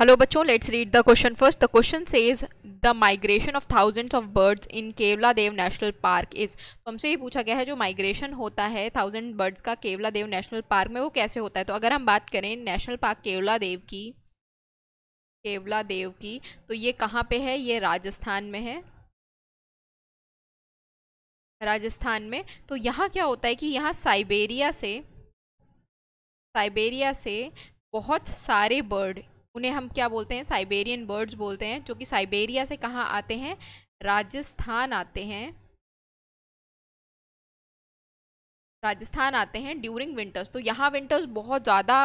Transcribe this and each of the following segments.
hello बच्चों let's read the question first the question says the migration of thousands of birds in Keoladeo national park is तो हमसे ये पूछा गया है जो माइग्रेशन होता है थाउजेंड बर्ड्स का केवला देव नेशनल पार्क में वो कैसे होता है तो अगर हम बात करें नेशनल पार्क केवला देव की केवला देव की तो ये कहाँ पे है ये राजस्थान में है राजस्थान में तो यहाँ क्या होता है कि यहाँ साइबेरिया से साइबेरिया से बहुत सारे बर्ड उन्हें हम क्या बोलते हैं साइबेरियन बर्ड्स बोलते हैं जो कि साइबेरिया से कहाँ आते हैं राजस्थान आते हैं राजस्थान आते हैं ड्यूरिंग विंटर्स तो यहाँ विंटर्स बहुत ज़्यादा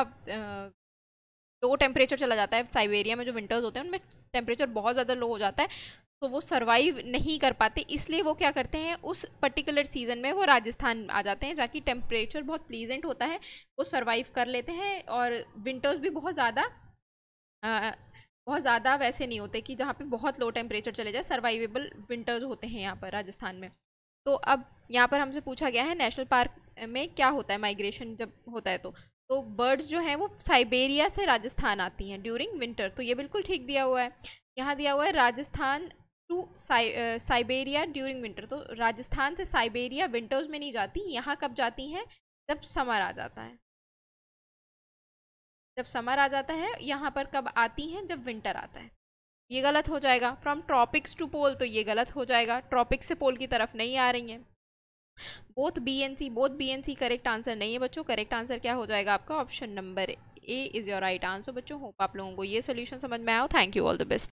लो टेम्परेचर चला जाता है साइबेरिया में जो विंटर्स होते हैं उनमें टेम्परेचर बहुत ज़्यादा लो हो जाता है तो वो सर्वाइव नहीं कर पाते इसलिए वो क्या करते हैं उस पर्टिकुलर सीज़न में वो राजस्थान आ जाते हैं जहाँ की टेम्परेचर बहुत प्लीजेंट होता है वो सर्वाइव कर लेते हैं और विंटर्स भी बहुत ज़्यादा बहुत ज़्यादा वैसे नहीं होते कि जहाँ पे बहुत लो टेम्परेचर चले जाए सर्वाइवेबल विंटर्स होते हैं यहाँ पर राजस्थान में तो अब यहाँ पर हमसे पूछा गया है नेशनल पार्क में क्या होता है माइग्रेशन जब होता है तो तो बर्ड्स जो हैं वो साइबेरिया से राजस्थान आती हैं ड्यूरिंग विंटर तो ये बिल्कुल ठीक दिया हुआ है यहाँ दिया हुआ है Rajasthan to Siberia during winter तो राजस्थान से साइबेरिया विंटर्स में नहीं जाती यहाँ कब जाती हैं जब समर आ जाता है जब समर आ जाता है यहाँ पर कब आती हैं जब विंटर आता है ये गलत हो जाएगा फ्रॉम ट्रॉपिक्स टू पोल तो ये गलत हो जाएगा ट्रॉपिक्स से पोल की तरफ नहीं आ रही हैं both B and C both B and C correct answer नहीं है बच्चों करेक्ट आंसर क्या हो जाएगा आपका option number A is your right answer बच्चों होप आप लोगों को ये सोल्यूशन समझ में आया हो thank you all the best